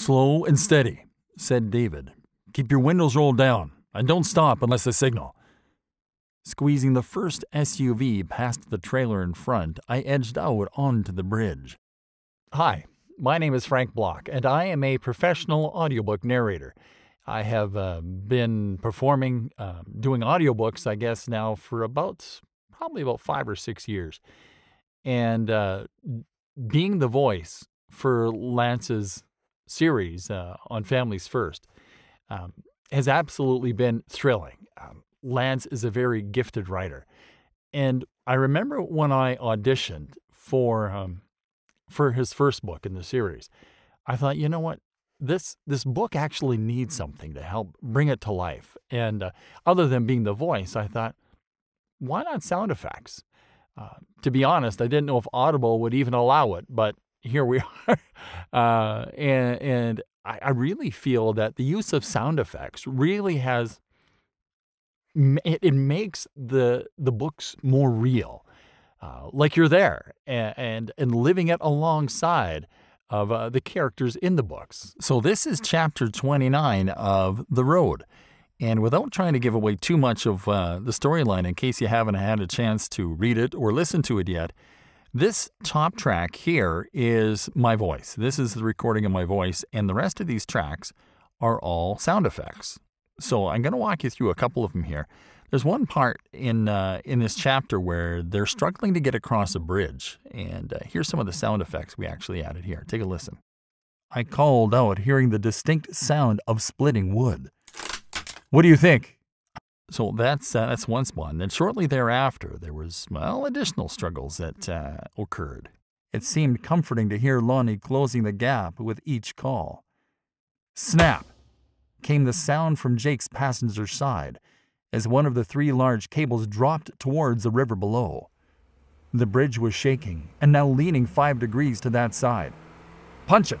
Slow and steady, said David. Keep your windows rolled down and don't stop unless I signal. Squeezing the first SUV past the trailer in front, I edged out onto the bridge. Hi, my name is Frank Block, and I am a professional audiobook narrator. I have uh, been performing, uh, doing audiobooks, I guess, now for about probably about five or six years. And uh, being the voice for Lance's series uh, on Families First um, has absolutely been thrilling. Um, Lance is a very gifted writer. And I remember when I auditioned for um, for his first book in the series, I thought, you know what, this this book actually needs something to help bring it to life. And uh, other than being the voice, I thought, why not sound effects? Uh, to be honest, I didn't know if Audible would even allow it, but here we are. Uh, and and I, I really feel that the use of sound effects really has it, it makes the the books more real, uh, like you're there and, and and living it alongside of uh, the characters in the books. So this is chapter 29 of The Road. And without trying to give away too much of uh, the storyline, in case you haven't had a chance to read it or listen to it yet, this top track here is my voice. This is the recording of my voice, and the rest of these tracks are all sound effects. So I'm going to walk you through a couple of them here. There's one part in uh, in this chapter where they're struggling to get across a bridge, and uh, here's some of the sound effects we actually added here. Take a listen. I called out, hearing the distinct sound of splitting wood. What do you think? So that's uh, that's one spot. And then shortly thereafter, there was well additional struggles that uh, occurred. It seemed comforting to hear Lonnie closing the gap with each call. Snap! Came the sound from Jake's passenger side as one of the three large cables dropped towards the river below. The bridge was shaking and now leaning five degrees to that side. Punch it!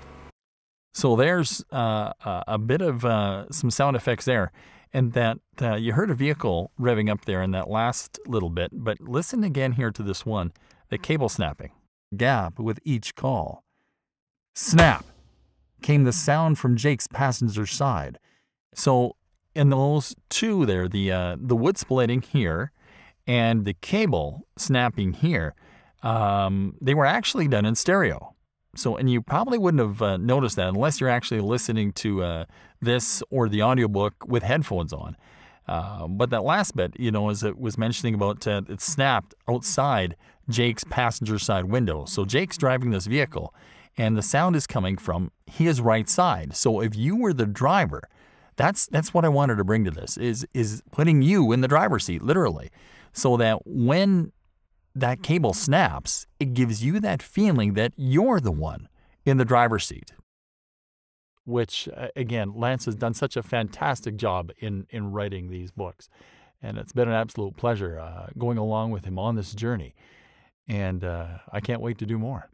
So there's uh, a bit of uh, some sound effects there and that uh, you heard a vehicle revving up there in that last little bit, but listen again here to this one the cable snapping. Gap with each call. Snap! came the sound from Jake's passenger side. So, in those two there, the, uh, the wood splitting here and the cable snapping here, um, they were actually done in stereo. So, and you probably wouldn't have uh, noticed that unless you're actually listening to uh, this or the audiobook with headphones on. Uh, but that last bit, you know, as it was mentioning about uh, it snapped outside Jake's passenger side window. So Jake's driving this vehicle, and the sound is coming from his right side. So if you were the driver, that's that's what I wanted to bring to this is is putting you in the driver's seat literally, so that when that cable snaps, it gives you that feeling that you're the one in the driver's seat which uh, again, Lance has done such a fantastic job in in writing these books, and it's been an absolute pleasure uh, going along with him on this journey, and uh, I can't wait to do more.